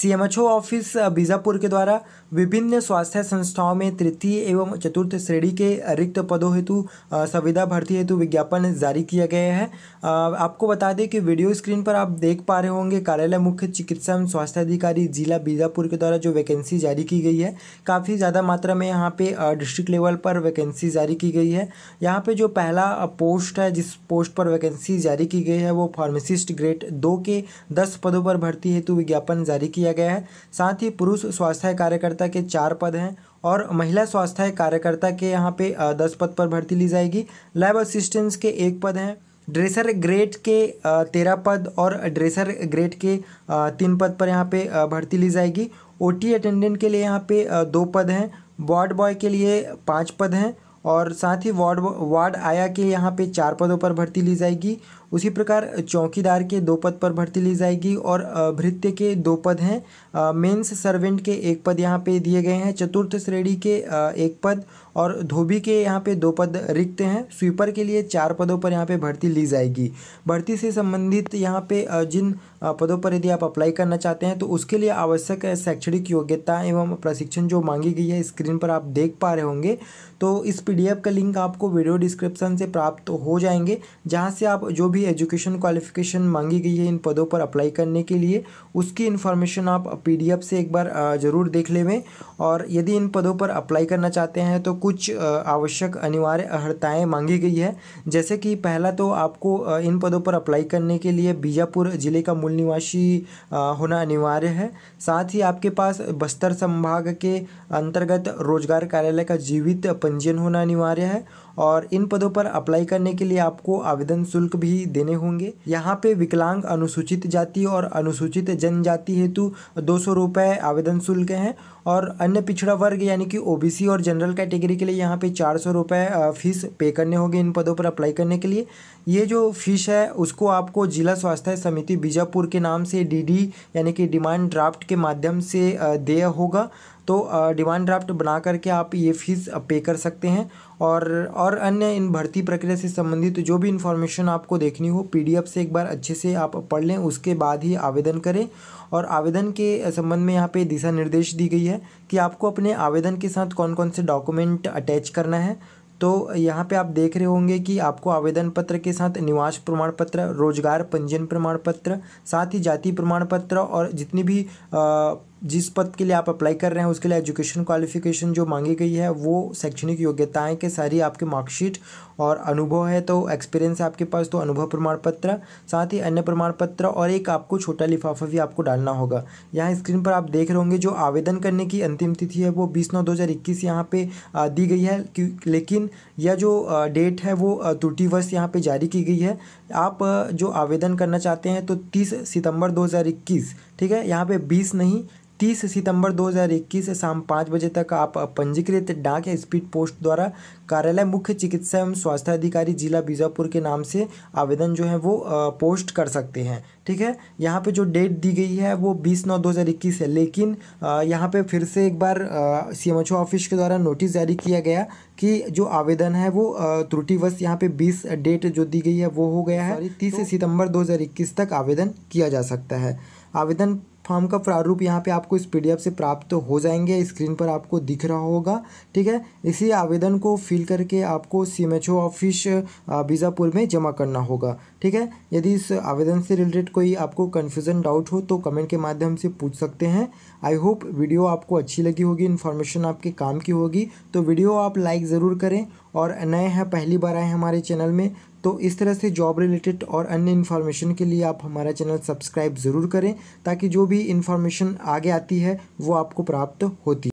CMHO office uh, Bijapur के द्वारा विभिन्न स्वास्थ्य संस्थाओं में तृतीय एवं चतुर्थ श्रेणी के रिक्त पदों हेतु uh, संविदा भर्ती हेतु विज्ञापन जारी किया गया है uh, आपको बता दें कि वीडियो स्क्रीन पर आप देख पा रहे होंगे कार्यालय मुख्य चिकित्सा एवं स्वास्थ्य अधिकारी जिला बीजापुर के द्वारा जो वैकेंसी जारी की गई है काफ़ी ज़्यादा मात्रा में यहाँ पे डिस्ट्रिक्ट लेवल पर वैकेंसी जारी की गई है यहाँ पर जो पहला पोस्ट है जिस पोस्ट पर वैकेंसी जारी की गई है वो फार्मासिस्ट ग्रेड दो के दस पदों पर भर्ती हेतु विज्ञापन जारी किया किया गया है साथ ही पुरुष स्वास्थ्य कार्यकर्ता के चार पद हैं और महिला स्वास्थ्य कार्यकर्ता के यहाँ पे दस पद पर भर्ती ली जाएगी लैब असिस्टेंट्स के एक पद हैं ड्रेसर ग्रेड के तेरह पद और ड्रेसर ग्रेड के तीन पद पर यहाँ पे भर्ती ली जाएगी ओटी अटेंडेंट के लिए यहाँ पे दो पद हैं वार्ड बॉय के लिए पाँच पद हैं और साथ ही वार्ड वार्ड आया के यहाँ पे चार पदों पर भर्ती ली जाएगी उसी प्रकार चौकीदार के दो पद पर भर्ती ली जाएगी और भृत्य के दो पद हैं मेंस सर्वेंट के एक पद यहाँ पे दिए गए हैं चतुर्थ श्रेणी के एक पद और धोबी के यहाँ पे दो पद रिक्त हैं स्वीपर के लिए चार पदों पर यहाँ पे भर्ती ली जाएगी भर्ती से संबंधित यहाँ पे जिन पदों पर यदि आप अप्लाई करना चाहते हैं तो उसके लिए आवश्यक शैक्षणिक योग्यता एवं प्रशिक्षण जो मांगी गई है स्क्रीन पर आप देख पा रहे होंगे तो इस पी का लिंक आपको वीडियो डिस्क्रिप्शन से प्राप्त हो जाएंगे जहाँ से आप जो भी भी एजुकेशन क्वालिफिकेशन मांगी गई है इन पदों पर अप्लाई करने के लिए उसकी इन्फॉर्मेशन आप पीडीएफ से एक बार ज़रूर देख लेवें और यदि इन पदों पर अप्लाई करना चाहते हैं तो कुछ आवश्यक अनिवार्य अर्ताएँ मांगी गई है जैसे कि पहला तो आपको इन पदों पर अप्लाई करने के लिए बीजापुर ज़िले का मूल निवासी होना अनिवार्य है साथ ही आपके पास बस्तर संभाग के अंतर्गत रोजगार कार्यालय का जीवित पंजीयन होना अनिवार्य है और इन पदों पर अप्लाई करने के लिए आपको आवेदन शुल्क भी देने होंगे यहाँ पे विकलांग अनुसूचित जाति और अनुसूचित जनजाति हेतु दो सौ रुपये आवेदन शुल्क हैं और अन्य पिछड़ा वर्ग यानी कि ओबीसी और जनरल कैटेगरी के लिए यहाँ पे चार सौ रुपये फ़ीस पे करने होंगे इन पदों पर अप्लाई करने के लिए ये जो फीस है उसको आपको जिला स्वास्थ्य समिति बीजापुर के नाम से डीडी यानी कि डिमांड ड्राफ्ट के माध्यम से देय होगा तो डिमांड ड्राफ्ट बना करके आप ये फ़ीस पे कर सकते हैं और और अन्य इन भर्ती प्रक्रिया से संबंधित जो भी इन्फॉर्मेशन आपको देखनी हो पीडीएफ से एक बार अच्छे से आप पढ़ लें उसके बाद ही आवेदन करें और आवेदन के संबंध में यहाँ पे दिशा निर्देश दी गई है कि आपको अपने आवेदन के साथ कौन कौन से डॉक्यूमेंट अटैच करना है तो यहाँ पे आप देख रहे होंगे कि आपको आवेदन पत्र के साथ निवास प्रमाण पत्र रोजगार पंजीयन प्रमाण पत्र साथ ही जाति प्रमाण पत्र और जितनी भी आ, जिस पद के लिए आप अप्लाई कर रहे हैं उसके लिए एजुकेशन क्वालिफिकेशन जो मांगी गई है वो शैक्षणिक योग्यताएं के सारी आपके मार्कशीट और अनुभव है तो एक्सपीरियंस है आपके पास तो अनुभव प्रमाण पत्र साथ ही अन्य प्रमाण पत्र और एक आपको छोटा लिफाफा भी आपको डालना होगा यहाँ स्क्रीन पर आप देख रहे होंगे जो आवेदन करने की अंतिम तिथि है वो बीस नौ दो हज़ार इक्कीस यहाँ पर दी गई है लेकिन यह जो डेट है वो त्रुटिवश यहाँ पर जारी की गई है आप जो आवेदन करना चाहते हैं तो तीस सितम्बर दो हज़ार इक्कीस ठीक है यहाँ पर बीस नहीं तीस सितंबर 2021 से शाम पाँच बजे तक आप पंजीकृत डाक या स्पीड पोस्ट द्वारा कार्यालय मुख्य चिकित्सा एवं स्वास्थ्य अधिकारी जिला बीजापुर के नाम से आवेदन जो है वो पोस्ट कर सकते हैं ठीक है यहाँ पे जो डेट दी गई है वो 20 नौ 2021 है लेकिन यहाँ पे फिर से एक बार सी एम ऑफिस के द्वारा नोटिस जारी किया गया कि जो आवेदन है वो त्रुटिवश यहाँ पे 20 डेट जो दी गई है वो हो गया है तो तीस तो, सितंबर 2021 तक आवेदन किया जा सकता है आवेदन फॉर्म का प्रारूप यहाँ पे आपको इस पीडीएफ से प्राप्त हो जाएंगे स्क्रीन पर आपको दिख रहा होगा ठीक है इसी आवेदन को फिल करके आपको सी ऑफिस बीजापुर में जमा करना होगा ठीक है यदि इस आवेदन से रिलेटेड कोई आपको कन्फ्यूज़न डाउट हो तो कमेंट के माध्यम से पूछ सकते हैं आई होप वीडियो आपको अच्छी लगी होगी इन्फॉर्मेशन आपके काम की होगी तो वीडियो आप लाइक ज़रूर करें और नए हैं पहली बार आए हमारे चैनल में तो इस तरह से जॉब रिलेटेड और अन्य इन्फॉर्मेशन के लिए आप हमारा चैनल सब्सक्राइब ज़रूर करें ताकि जो भी इन्फॉर्मेशन आगे आती है वो आपको प्राप्त होती